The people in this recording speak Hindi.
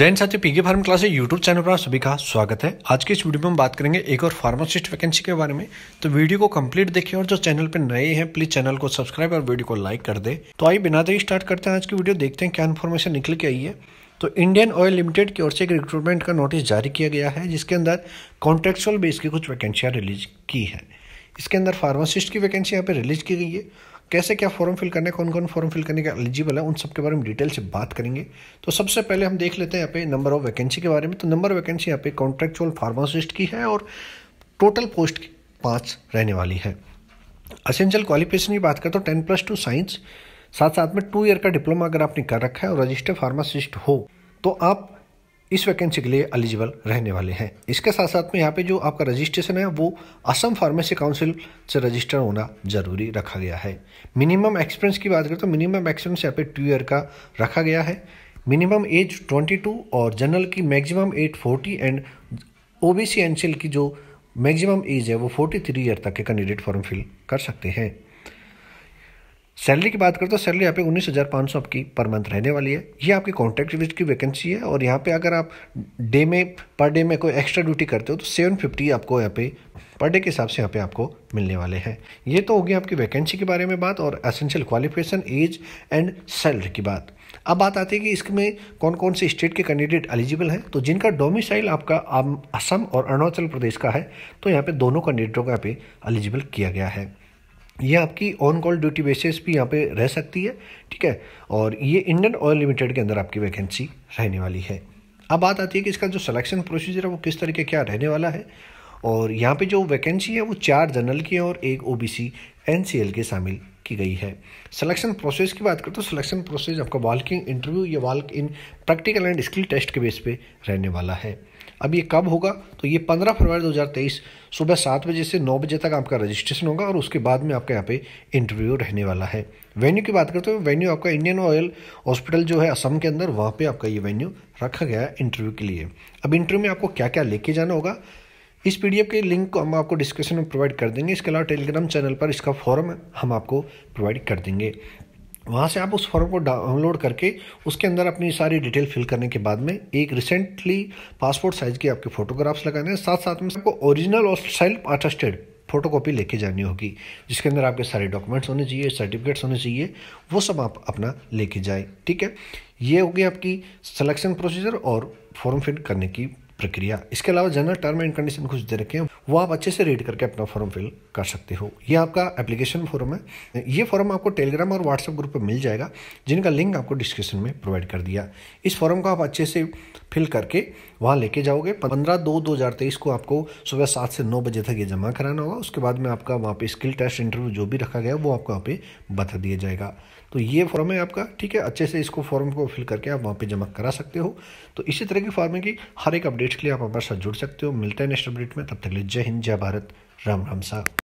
जैन साथी PK pharm class YouTube channel पर आप सभी का स्वागत है आज की इस वीडियो में हम बात करेंगे एक और फार्मासिस्ट वैकेंसी के बारे में तो वीडियो को कंप्लीट देखिए और जो चैनल पर नए हैं प्लीज चैनल को सब्सक्राइब और वीडियो को लाइक कर दे तो आइए बिना देरी स्टार्ट करते हैं आज की वीडियो देखते हैं क्या इन्फॉर्मेशन निकल के आई है तो इंडियन ऑयल लिमिटेड की ओर से एक रिक्रूटमेंट का नोटिस जारी किया गया है जिसके अंदर कॉन्ट्रेक्चुअल बेस की कुछ वैकेंसियाँ रिलीज की है इसके अंदर फार्मासिस्ट की वैकेंसी यहाँ पर रिलीज की गई है कैसे क्या फॉर्म फिल करने कौन कौन फॉर्म फिल करने का एलिजिबल है उन सब के बारे में डिटेल से बात करेंगे तो सबसे पहले हम देख लेते हैं यहाँ पे नंबर ऑफ वैकेंसी के बारे में तो नंबर वैकेंसी यहाँ पे कॉन्ट्रेक्चुअल फार्मासिस्ट की है और टोटल पोस्ट की पाँच रहने वाली है असेंशियल क्वालिफिकेशन की बात करें तो टेन प्लस टू साइंस साथ साथ में टू ईयर का डिप्लोमा अगर आपने कर रखा है और रजिस्टर्ड फार्मासिस्ट हो तो आप इस वैकेंसी के लिए एलिजिबल रहने वाले हैं इसके साथ साथ में यहाँ पे जो आपका रजिस्ट्रेशन है वो असम फार्मेसी काउंसिल से रजिस्टर होना ज़रूरी रखा गया है मिनिमम एक्सपीरियंस की बात करें तो मिनिमम एक्सपीरियंस यहाँ पे टू ईयर का रखा गया है मिनिमम एज 22 और जनरल की maximum age 40 and OBC NCL की जो मैक्सिमम एज है वो 43 ईयर तक के कैंडिडेट फॉर्म फिल कर सकते हैं सैलरी की बात करें तो सैलरी यहाँ पे उन्नीस हज़ार पाँच सौ आपकी पर मंथ रहने वाली है ये आपकी कॉन्ट्रैक्ट विज की वैकेंसी है और यहाँ पे अगर आप डे में पर डे में कोई एक्स्ट्रा ड्यूटी करते हो तो सेवन फिफ्टी आपको यहाँ पे पर डे के हिसाब से यहाँ पे आपको मिलने वाले हैं ये तो होगी आपकी वैकेंसी के बारे में बात और essential qualification age and salary की बात अब बात आती है कि इसमें कौन कौन से स्टेट के कैंडिडेट एलिजिबल हैं तो जिनका डोमिसाइल आपका असम और अरुणाचल प्रदेश का है तो यहाँ पे दोनों कैंडिडेटों का यहाँ पे एलिजिबल किया गया है ये आपकी ऑन कॉल ड्यूटी बेसिस भी यहाँ पे रह सकती है ठीक है और ये इंडियन ऑयल लिमिटेड के अंदर आपकी वैकेंसी रहने वाली है अब बात आती है कि इसका जो सिलेक्शन प्रोसीजर है वो किस तरीके क्या रहने वाला है और यहाँ पे जो वैकेंसी है वो चार जनरल की है और एक ओ बी के शामिल की गई है सिलेक्शन प्रोसेस की बात करें तो सिलेक्शन प्रोसेस आपका वॉल्किंग इंटरव्यू या walk in practical and skill test के बेस पे रहने वाला है अब ये कब होगा तो ये पंद्रह फरवरी 2023 सुबह सात बजे से नौ बजे तक आपका रजिस्ट्रेशन होगा और उसके बाद में आपका यहाँ पे इंटरव्यू रहने वाला है वेन्यू की बात करते हैं वेन्यू आपका इंडियन ऑयल हॉस्पिटल जो है असम के अंदर वहाँ पर आपका ये वेन्यू रखा गया है इंटरव्यू के लिए अब इंटरव्यू में आपको क्या क्या लेके जाना होगा इस पी के लिंक को हम आपको डिस्क्रिप्शन में प्रोवाइड कर देंगे इसके अलावा टेलीग्राम चैनल पर इसका फॉर्म हम आपको प्रोवाइड कर देंगे वहाँ से आप उस फॉर्म को डाउनलोड करके उसके अंदर अपनी सारी डिटेल फिल करने के बाद में एक रिसेंटली पासपोर्ट साइज़ की आपके फोटोग्राफ्स लगाने हैं साथ साथ में आपको ओरिजिनल और सेल्फ अटेस्टेड फोटो लेके जानी होगी जिसके अंदर आपके सारे डॉक्यूमेंट्स होने चाहिए सर्टिफिकेट्स होने चाहिए वो सब आप अपना लेके जाए ठीक है ये होगी आपकी सिलेक्शन प्रोसीजर और फॉर्म फिल करने की प्रक्रिया इसके अलावा जनरल टर्म एंड कंडीशन कुछ दे रखे हैं वो आप अच्छे से रीड करके अपना फॉर्म फिल कर सकते हो ये आपका एप्लीकेशन फॉर्म है ये फॉर्म आपको टेलीग्राम और व्हाट्सएप ग्रुप पर मिल जाएगा जिनका लिंक आपको डिस्क्रिप्शन में प्रोवाइड कर दिया इस फॉर्म को आप अच्छे से फिल करके वहाँ लेके जाओगे पंद्रह दो दो हज़ार तेईस को आपको सुबह सात से नौ बजे तक ये जमा कराना होगा उसके बाद में आपका वहाँ पे स्किल टेस्ट इंटरव्यू जो भी रखा गया वो आपको वहाँ पे बता दिया जाएगा तो ये फॉर्म है आपका ठीक है अच्छे से इसको फॉर्म को फिल करके आप वहाँ पे जमा करा सकते हो तो इसी तरह की फॉर्म है कि हर एक अपडेट्स के लिए आप हमारे साथ जुड़ सकते हो मिलते हैं नेक्स्ट अपडेट में तब तक लिए जय हिंद जय भारत राम राम साहब